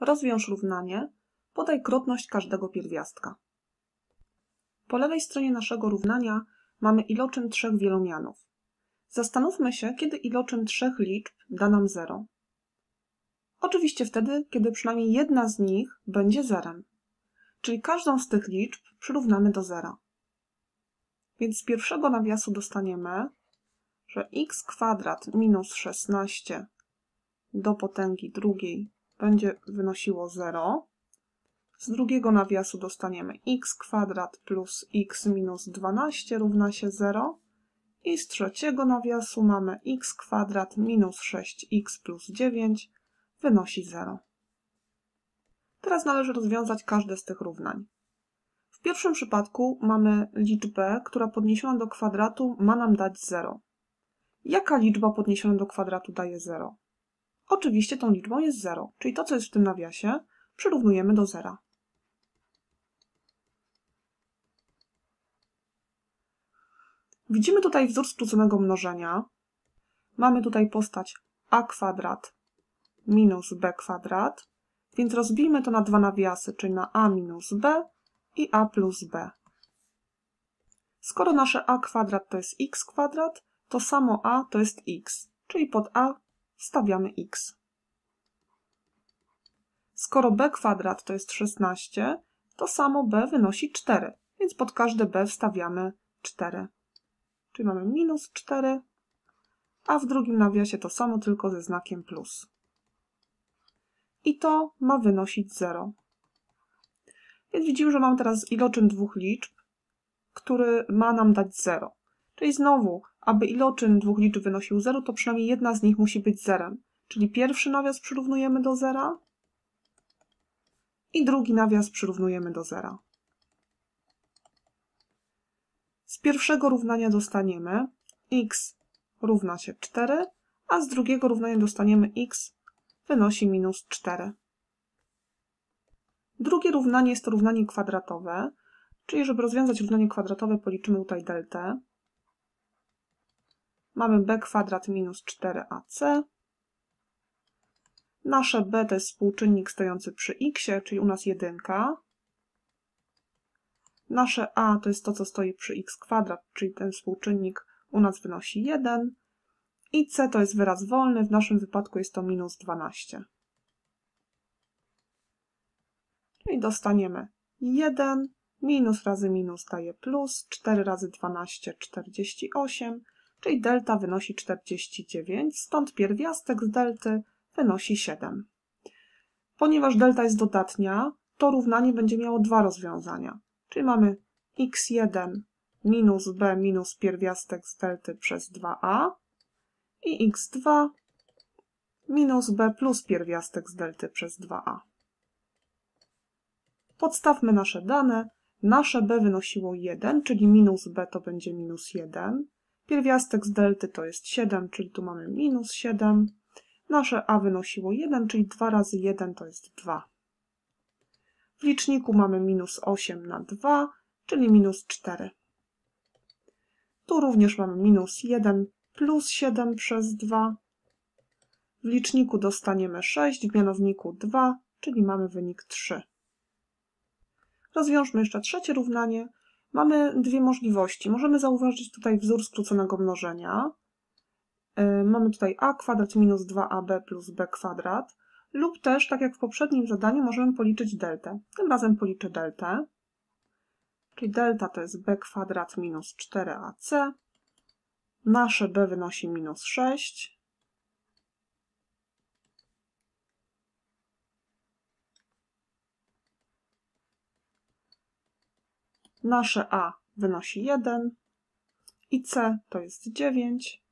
Rozwiąż równanie, podaj krotność każdego pierwiastka. Po lewej stronie naszego równania mamy iloczyn trzech wielomianów. Zastanówmy się, kiedy iloczyn trzech liczb da nam 0. Oczywiście wtedy, kiedy przynajmniej jedna z nich będzie zerem. Czyli każdą z tych liczb przyrównamy do zera. Więc z pierwszego nawiasu dostaniemy, że x kwadrat minus 16 do potęgi drugiej będzie wynosiło 0. Z drugiego nawiasu dostaniemy x kwadrat plus x minus 12 równa się 0. I z trzeciego nawiasu mamy x kwadrat minus 6x plus 9 wynosi 0. Teraz należy rozwiązać każde z tych równań. W pierwszym przypadku mamy liczbę, która podniesiona do kwadratu ma nam dać 0. Jaka liczba podniesiona do kwadratu daje 0? Oczywiście tą liczbą jest 0, czyli to, co jest w tym nawiasie, przyrównujemy do zera. Widzimy tutaj wzór skróconego mnożenia. Mamy tutaj postać a kwadrat minus b kwadrat, więc rozbijmy to na dwa nawiasy, czyli na a minus b i a plus b. Skoro nasze a kwadrat to jest x kwadrat, to samo a to jest x, czyli pod a stawiamy x. Skoro b kwadrat to jest 16, to samo b wynosi 4, więc pod każde b wstawiamy 4. Czyli mamy minus 4, a w drugim nawiasie to samo, tylko ze znakiem plus. I to ma wynosić 0. Więc widzimy, że mam teraz iloczyn dwóch liczb, który ma nam dać 0. Czyli znowu aby iloczyn dwóch liczb wynosił 0, to przynajmniej jedna z nich musi być zerem. Czyli pierwszy nawias przyrównujemy do zera i drugi nawias przyrównujemy do zera. Z pierwszego równania dostaniemy x równa się 4, a z drugiego równania dostaniemy x wynosi minus 4. Drugie równanie jest to równanie kwadratowe, czyli żeby rozwiązać równanie kwadratowe policzymy tutaj deltę. Mamy b kwadrat minus 4ac. Nasze b to jest współczynnik stojący przy x, czyli u nas 1. Nasze a to jest to, co stoi przy x kwadrat, czyli ten współczynnik u nas wynosi 1. I c to jest wyraz wolny, w naszym wypadku jest to minus 12. Czyli dostaniemy 1 minus razy minus daje plus, 4 razy 12, 48 czyli delta wynosi 49, stąd pierwiastek z delty wynosi 7. Ponieważ delta jest dodatnia, to równanie będzie miało dwa rozwiązania. Czyli mamy x1 minus b minus pierwiastek z delty przez 2a i x2 minus b plus pierwiastek z delty przez 2a. Podstawmy nasze dane. Nasze b wynosiło 1, czyli minus b to będzie minus 1. Pierwiastek z delty to jest 7, czyli tu mamy minus 7. Nasze a wynosiło 1, czyli 2 razy 1 to jest 2. W liczniku mamy minus 8 na 2, czyli minus 4. Tu również mamy minus 1 plus 7 przez 2. W liczniku dostaniemy 6, w mianowniku 2, czyli mamy wynik 3. Rozwiążmy jeszcze trzecie równanie. Mamy dwie możliwości. Możemy zauważyć tutaj wzór skróconego mnożenia. E, mamy tutaj a kwadrat minus 2ab plus b kwadrat lub też, tak jak w poprzednim zadaniu, możemy policzyć deltę. Tym razem policzę deltę. Czyli delta to jest b kwadrat minus 4ac. Nasze b wynosi minus 6. Nasze a wynosi 1 i c to jest 9,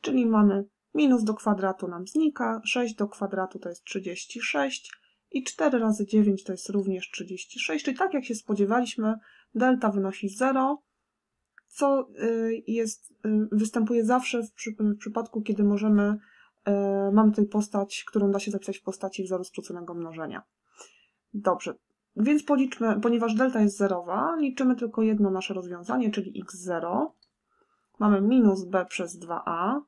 czyli mamy minus do kwadratu nam znika, 6 do kwadratu to jest 36 i 4 razy 9 to jest również 36, czyli tak jak się spodziewaliśmy, delta wynosi 0, co y, jest, y, występuje zawsze w, przy, w przypadku, kiedy możemy, y, mamy tutaj postać, którą da się zapisać w postaci wzoru skróconego mnożenia. Dobrze, więc policzmy, ponieważ delta jest zerowa, liczymy tylko jedno nasze rozwiązanie, czyli x0. Mamy minus b przez 2a.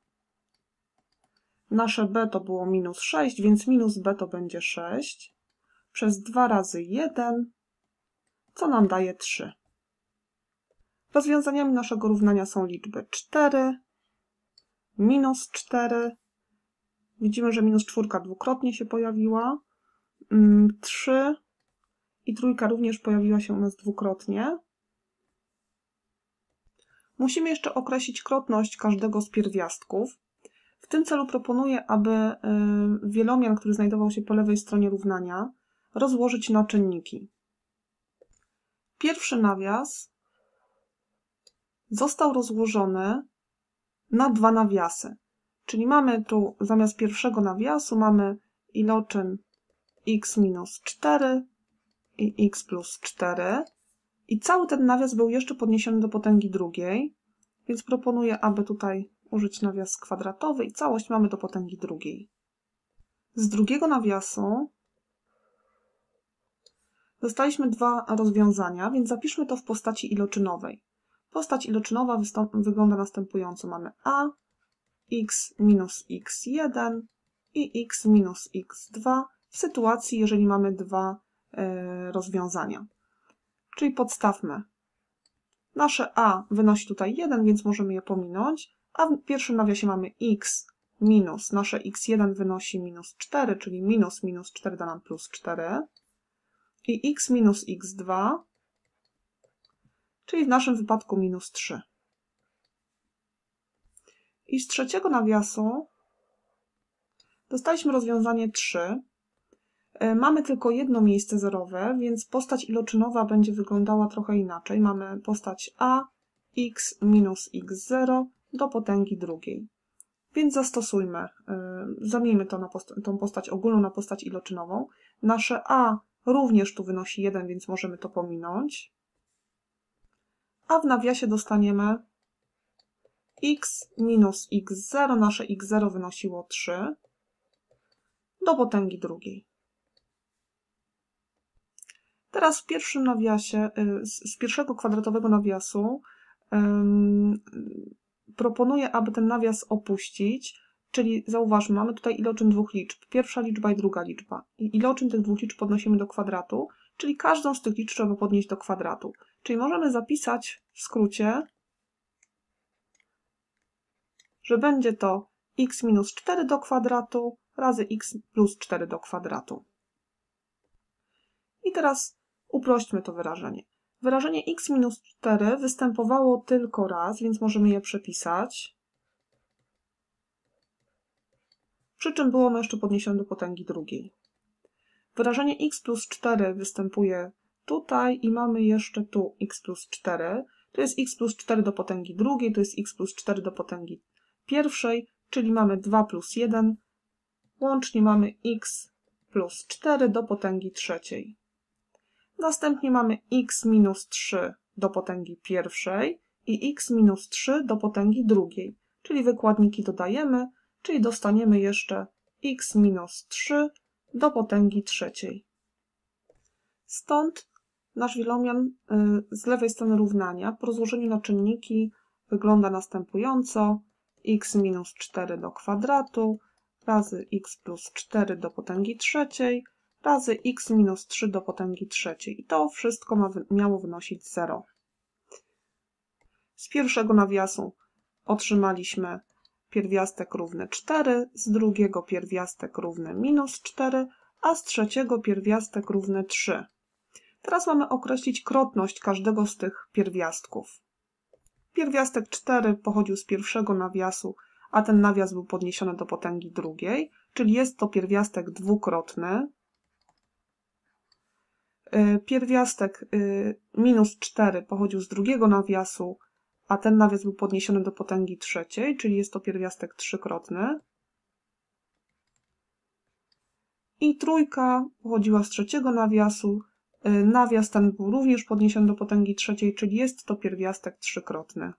Nasze b to było minus 6, więc minus b to będzie 6 przez 2 razy 1, co nam daje 3. Rozwiązaniami naszego równania są liczby 4, minus 4. Widzimy, że minus 4 dwukrotnie się pojawiła. 3 mm, i trójka również pojawiła się u nas dwukrotnie. Musimy jeszcze określić krotność każdego z pierwiastków. W tym celu proponuję, aby y, wielomian, który znajdował się po lewej stronie równania, rozłożyć na czynniki. Pierwszy nawias został rozłożony na dwa nawiasy. Czyli mamy tu zamiast pierwszego nawiasu mamy iloczyn x minus 4 i x plus 4. I cały ten nawias był jeszcze podniesiony do potęgi drugiej, więc proponuję, aby tutaj użyć nawias kwadratowy i całość mamy do potęgi drugiej. Z drugiego nawiasu dostaliśmy dwa rozwiązania, więc zapiszmy to w postaci iloczynowej. Postać iloczynowa wygląda następująco. Mamy a, x minus x1 i x minus x2 w sytuacji, jeżeli mamy dwa E, rozwiązania. Czyli podstawmy. Nasze a wynosi tutaj 1, więc możemy je pominąć, a w pierwszym nawiasie mamy x minus, nasze x1 wynosi minus 4, czyli minus minus 4 da nam plus 4 i x minus x2, czyli w naszym wypadku minus 3. I z trzeciego nawiasu dostaliśmy rozwiązanie 3, E, mamy tylko jedno miejsce zerowe, więc postać iloczynowa będzie wyglądała trochę inaczej. Mamy postać a x minus x0 do potęgi drugiej. Więc zastosujmy, e, zamienimy to na tą postać ogólną na postać iloczynową. Nasze a również tu wynosi 1, więc możemy to pominąć. A w nawiasie dostaniemy x minus x0, nasze x0 wynosiło 3 do potęgi drugiej. Teraz w pierwszym nawiasie, y, z pierwszego kwadratowego nawiasu proponuję, aby ten nawias opuścić, czyli zauważmy, mamy tutaj iloczyn dwóch liczb, pierwsza liczba i druga liczba. I iloczyn tych dwóch liczb podnosimy do kwadratu, czyli każdą z tych liczb trzeba podnieść do kwadratu. Czyli możemy zapisać w skrócie, że będzie to x minus 4 do kwadratu razy x plus 4 do kwadratu. I teraz Uprośćmy to wyrażenie. Wyrażenie x minus 4 występowało tylko raz, więc możemy je przepisać. Przy czym było ono jeszcze podniesione do potęgi drugiej. Wyrażenie x plus 4 występuje tutaj i mamy jeszcze tu x plus 4. To jest x plus 4 do potęgi drugiej, to jest x plus 4 do potęgi pierwszej, czyli mamy 2 plus 1. Łącznie mamy x plus 4 do potęgi trzeciej. Następnie mamy x minus 3 do potęgi pierwszej i x minus 3 do potęgi drugiej, czyli wykładniki dodajemy, czyli dostaniemy jeszcze x minus 3 do potęgi trzeciej. Stąd nasz wielomian y, z lewej strony równania po rozłożeniu na czynniki wygląda następująco x minus 4 do kwadratu razy x plus 4 do potęgi trzeciej razy x minus 3 do potęgi trzeciej. I to wszystko ma, miało wynosić 0. Z pierwszego nawiasu otrzymaliśmy pierwiastek równy 4, z drugiego pierwiastek równy minus 4, a z trzeciego pierwiastek równy 3. Teraz mamy określić krotność każdego z tych pierwiastków. Pierwiastek 4 pochodził z pierwszego nawiasu, a ten nawias był podniesiony do potęgi drugiej, czyli jest to pierwiastek dwukrotny, Y, pierwiastek y, minus 4 pochodził z drugiego nawiasu, a ten nawias był podniesiony do potęgi trzeciej, czyli jest to pierwiastek trzykrotny. I trójka pochodziła z trzeciego nawiasu. Y, nawias ten był również podniesiony do potęgi trzeciej, czyli jest to pierwiastek trzykrotny.